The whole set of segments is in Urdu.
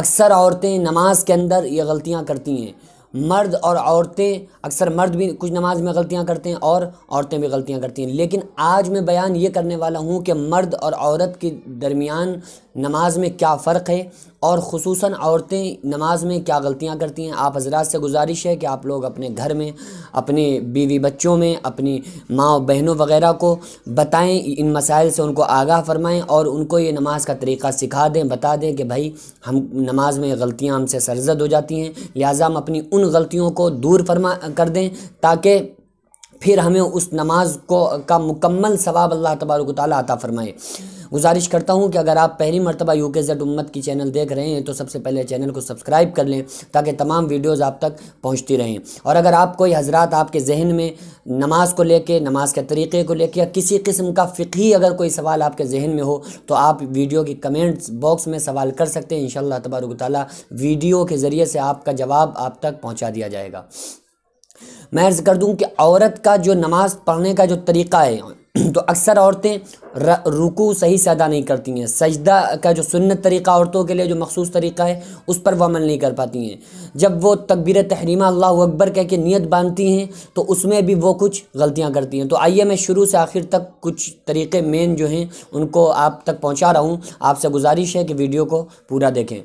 اکثر عورتیں نماز کے اندر یہ غلطیاں کرتی ہیں مرد اور عورتیں اکثر مرد بھی کچھ نماز میں غلطیاں کرتے ہیں اور عورتیں بھی غلطیاں کرتی ہیں لیکن آج میں بیان یہ کرنے والا ہوں کہ مرد اور عورت کے درمیان نماز میں کیا فرق ہے اور خصوصاً عورتیں نماز میں کیا غلطیاں کرتی ہیں آپ حضرات سے گزارش ہے کہ آپ لوگ اپنے گھر میں اپنے بیوی بچوں میں اپنی و بہنوں وغیرہ کو بتائیں ان مسائل سے ان کو آگاہ فرمائیں اور ان کو یہ نماز کا طریقہ سکھا دیں بتا دیں کہ بھائی ہم نماز میں غلطیاں ہم سے سرزد ہو جاتی ہیں لہٰذا ہم اپنی ان غلطیوں کو دور فرما کر دیں تاکہ پھر ہمیں اس نماز کو کا مکمل ثواب اللہ تبارک و تعالیٰ عطا فرمائے گزارش کرتا ہوں کہ اگر آپ پہلی مرتبہ یو کے زیڈ امت کی چینل دیکھ رہے ہیں تو سب سے پہلے چینل کو سبسکرائب کر لیں تاکہ تمام ویڈیوز آپ تک پہنچتی رہیں اور اگر آپ کوئی حضرات آپ کے ذہن میں نماز کو لے کے نماز کے طریقے کو لے کے یا کسی قسم کا فقہی اگر کوئی سوال آپ کے ذہن میں ہو تو آپ ویڈیو کی کمنٹس باکس میں سوال کر سکتے ہیں انشاءاللہ تبارک تعالیٰ ویڈیو کے ذریعے سے آپ کا جواب آپ تک پہنچا دیا جائے گا میں عرض کر دوں کہ عورت کا جو نماز پڑھنے کا جو طریقہ ہے تو اکثر عورتیں رکو صحیح سے ادا نہیں کرتی ہیں سجدہ کا جو سنت طریقہ عورتوں کے لیے جو مخصوص طریقہ ہے اس پر وہ عمل نہیں کر پاتی ہیں جب وہ تکبیر تحریمہ اللہ اکبر کہہ کے نیت باندھتی ہیں تو اس میں بھی وہ کچھ غلطیاں کرتی ہیں تو آئیے میں شروع سے آخر تک کچھ طریقے مین جو ہیں ان کو آپ تک پہنچا رہا ہوں آپ سے گزارش ہے کہ ویڈیو کو پورا دیکھیں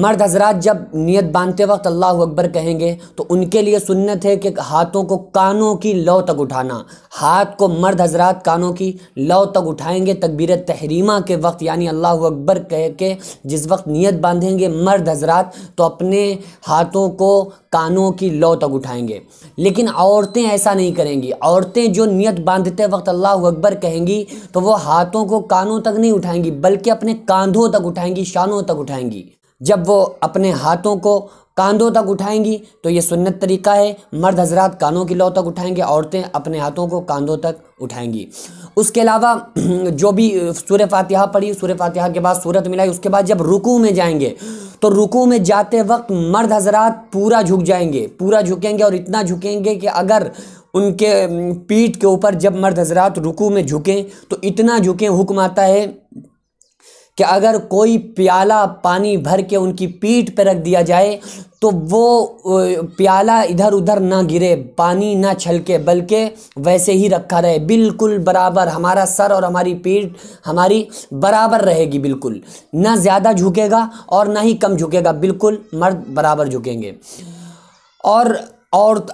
مرد حضرات جب نیت باندھتے وقت اللہ اکبر کہیں گے تو ان کے لیے سنت ہے کہ ہاتھوں کو کانوں کی لو تک اٹھانا ہاتھ کو مرد حضرات کانوں کی لو تک اٹھائیں گے تکبیر تحریمہ کے وقت یعنی اللہ اکبر کہہ کے جس وقت نیت باندھیں گے مرد حضرات تو اپنے ہاتھوں کو کانوں کی لو تک اٹھائیں گے لیکن عورتیں ایسا نہیں کریں گی عورتیں جو نیت باندھتے وقت اللہ اکبر کہیں گی تو وہ ہاتھوں کو کانوں تک نہیں اٹھائیں گی بلکہ اپنے کاندھوں تک اٹھائیں گی شانوں تک اٹھائیں گی جب وہ اپنے ہاتھوں کو کاندوں تک اٹھائیں گی تو یہ سنت طریقہ ہے مرد حضرات کانوں کی لو تک اٹھائیں گے عورتیں اپنے ہاتھوں کو کاندوں تک اٹھائیں گی اس کے علاوہ جو بھی سور فاتحہ پڑھی سور فاتحہ کے بعد صورت ملائی اس کے بعد جب رکو میں جائیں گے تو رکوع میں جاتے وقت مرد حضرات پورا جھک جائیں گے پورا جھکیں گے اور اتنا جھکیں گے کہ اگر ان کے پیٹھ کے اوپر جب مرد حضرات رکوع میں جھکیں تو اتنا جھکیں حکم آتا ہے کہ اگر کوئی پیالہ پانی بھر کے ان کی پیٹ پہ رکھ دیا جائے تو وہ پیالہ ادھر ادھر نہ گرے پانی نہ چھلکے بلکہ ویسے ہی رکھا رہے بالکل برابر ہمارا سر اور ہماری پیٹھ ہماری برابر رہے گی بالکل نہ زیادہ جھکے گا اور نہ ہی کم جھکے گا بالکل مرد برابر جھکیں گے اور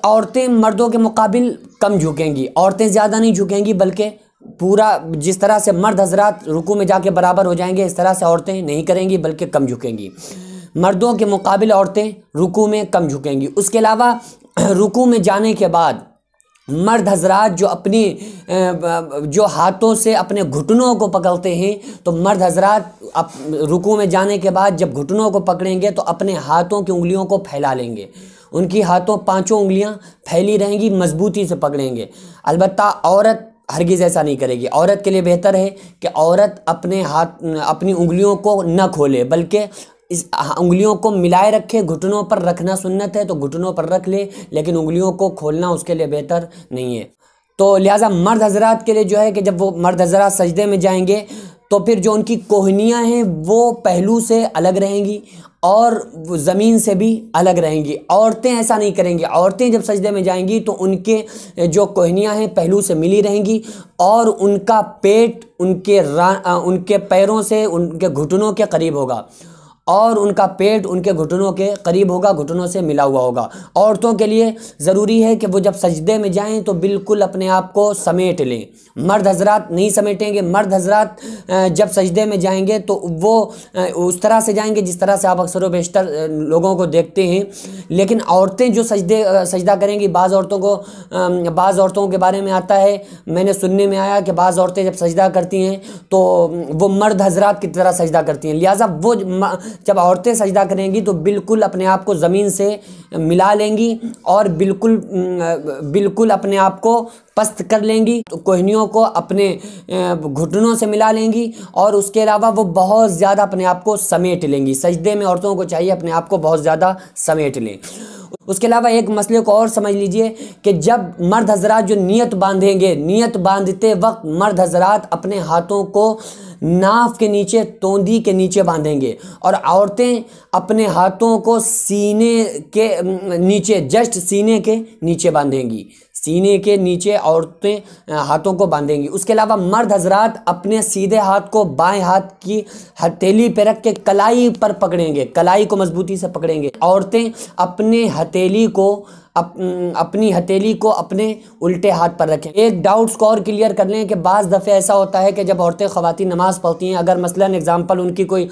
عورتیں مردوں کے مقابل کم جھکیں گی عورتیں زیادہ نہیں جھکیں گی بلکہ پورا جس طرح سے مرد حضرات رکو میں جا کے برابر ہو جائیں گے اس طرح سے عورتیں نہیں کریں گی بلکہ کم جھکیں گی مردوں کے مقابل عورتیں رکوع میں کم جھکیں گی اس کے علاوہ رکو میں جانے کے بعد مرد حضرات جو اپنی جو ہاتھوں سے اپنے گھٹنوں کو پکڑتے ہیں تو مرد حضرات رکو میں جانے کے بعد جب گھٹنوں کو پکڑیں گے تو اپنے ہاتھوں کی انگلیوں کو پھیلا لیں گے ان کی ہاتھوں پانچوں انگلیاں پھیلی رہیں گی مضبوطی سے پکڑیں گے البتہ عورت ہرگز ایسا نہیں کرے گی عورت کے لیے بہتر ہے کہ عورت اپنے ہاتھ اپنی انگلیوں کو نہ کھولے بلکہ اس انگلیوں کو ملائے رکھے گھٹنوں پر رکھنا سنت ہے تو گھٹنوں پر رکھ لے لیکن انگلیوں کو کھولنا اس کے لیے بہتر نہیں ہے تو لہٰذا مرد حضرات کے لیے جو ہے کہ جب وہ مرد حضرات سجدے میں جائیں گے تو پھر جو ان کی کوہنیاں ہیں وہ پہلو سے الگ رہیں گی اور زمین سے بھی الگ رہیں گی عورتیں ایسا نہیں کریں گی عورتیں جب سجدے میں جائیں گی تو ان کے جو کوہنیاں ہیں پہلو سے ملی رہیں گی اور ان کا پیٹ ان کے را ان کے پیروں سے ان کے گھٹنوں کے قریب ہوگا اور ان کا پیٹ ان کے گھٹنوں کے قریب ہوگا گھٹنوں سے ملا ہوا ہوگا عورتوں کے لیے ضروری ہے کہ وہ جب سجدے میں جائیں تو بالکل اپنے آپ کو سمیٹ لیں مرد حضرات نہیں سمیٹیں گے مرد حضرات جب سجدے میں جائیں گے تو وہ اس طرح سے جائیں گے جس طرح سے آپ اکثر و بیشتر لوگوں کو دیکھتے ہیں لیکن عورتیں جو سجدے سجدہ کریں گی بعض عورتوں کو بعض عورتوں کے بارے میں آتا ہے میں نے سننے میں آیا کہ بعض عورتیں جب سجدہ کرتی ہیں تو وہ مرد حضرات کی طرح سجدہ کرتی ہیں لہٰذا وہ جب عورتیں سجدہ کریں گی تو بالکل اپنے آپ کو زمین سے ملا لیں گی اور بالکل بالکل اپنے آپ کو پست کر لیں گی کوہنیوں کو اپنے گھٹنوں سے ملا لیں گی اور اس کے علاوہ وہ بہت زیادہ اپنے آپ کو سمیٹ لیں گی سجدے میں عورتوں کو چاہیے اپنے آپ کو بہت زیادہ سمیٹ لیں اس کے علاوہ ایک مسئلے کو اور سمجھ لیجئے کہ جب مرد حضرات جو نیت باندھیں گے نیت باندھتے وقت مرد حضرات اپنے ہاتھوں کو ناف کے نیچے توندی کے نیچے باندھیں گے اور عورتیں اپنے ہاتھوں کو سینے کے نیچے جسٹ سینے کے نیچے باندھیں گی سینے کے نیچے عورتیں ہاتھوں کو باندھیں گی اس کے علاوہ مرد حضرات اپنے سیدھے ہاتھ کو بائیں ہاتھ کی ہتھیلی پہ رکھ کے کلائی پر پکڑیں گے کلائی کو مضبوطی سے پکڑیں گے عورتیں اپنے ہتیلی کو اپنی ہتیلی کو اپنے الٹے ہاتھ پر رکھیں ایک ڈاؤٹس کو اور کلیئر کر لیں کہ بعض دفعہ ایسا ہوتا ہے کہ جب عورتیں خواتین نماز پڑھتی ہیں اگر مثلا اگزامپل ان کی کوئی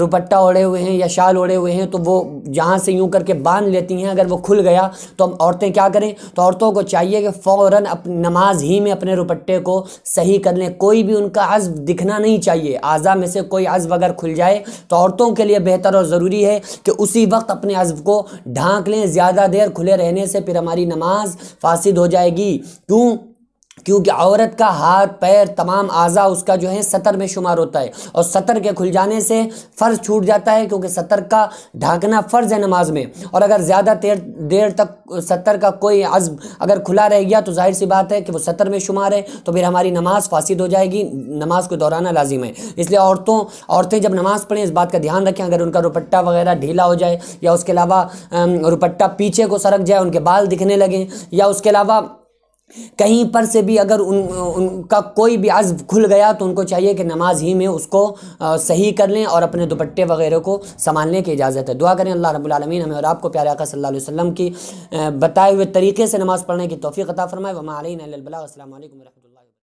روپٹہ اوڑے ہوئے ہیں یا شال اڑے ہوئے ہیں تو وہ جہاں سے یوں کر کے باندھ لیتی ہیں اگر وہ کھل گیا تو عورتیں کیا کریں تو عورتوں کو چاہیے کہ فوراً نماز ہی میں اپنے روپٹے کو صحیح کر لیں کوئی بھی ان کا عزب دکھنا نہیں چاہیے اعضا میں سے کوئی عزب اگر کھل جائے تو عورتوں کے لیے بہتر اور ضروری ہے کہ اسی وقت اپنے عزب کو ڈھانک لیں زیادہ دیر کھلے رہنے سے پھر ہماری نماز فاسد ہو جائے گی کیوں کیونکہ عورت کا ہاتھ پیر تمام اعضا اس کا جو ہے سطر میں شمار ہوتا ہے اور سطر کے کھل جانے سے فرض چھوٹ جاتا ہے کیونکہ سطر کا ڈھانکنا فرض ہے نماز میں اور اگر زیادہ دیر تک سطر کا کوئی عزم اگر کھلا رہ گیا تو ظاہر سی بات ہے کہ وہ سطر میں شمار ہے تو پھر ہماری نماز فاسد ہو جائے گی نماز کو دورانہ لازم ہے اس لیے عورتوں عورتیں جب نماز پڑھیں اس بات کا دھیان رکھیں اگر ان کا روپٹہ وغیرہ ڈھیلا ہو جائے یا اس کے علاوہ روپٹہ پیچھے کو سرک جائے ان کے بال دکھنے لگیں یا اس کے علاوہ کہیں پر سے بھی اگر ان ان کا کوئی بھی عز کھل گیا تو ان کو چاہیے کہ نماز ہی میں اس کو صحیح کر لیں اور اپنے دوپٹے وغیرہ کو سنبھالنے کی اجازت ہے دعا کریں اللہ رب العالمین ہمیں اور آپ کو پیارے آقا صلی اللہ علیہ وسلم کی بتائے ہوئے طریقے سے نماز پڑھنے کی توفیق عطا فرمائے وما علین علیہ السلام علیکم و رحمۃ اللہ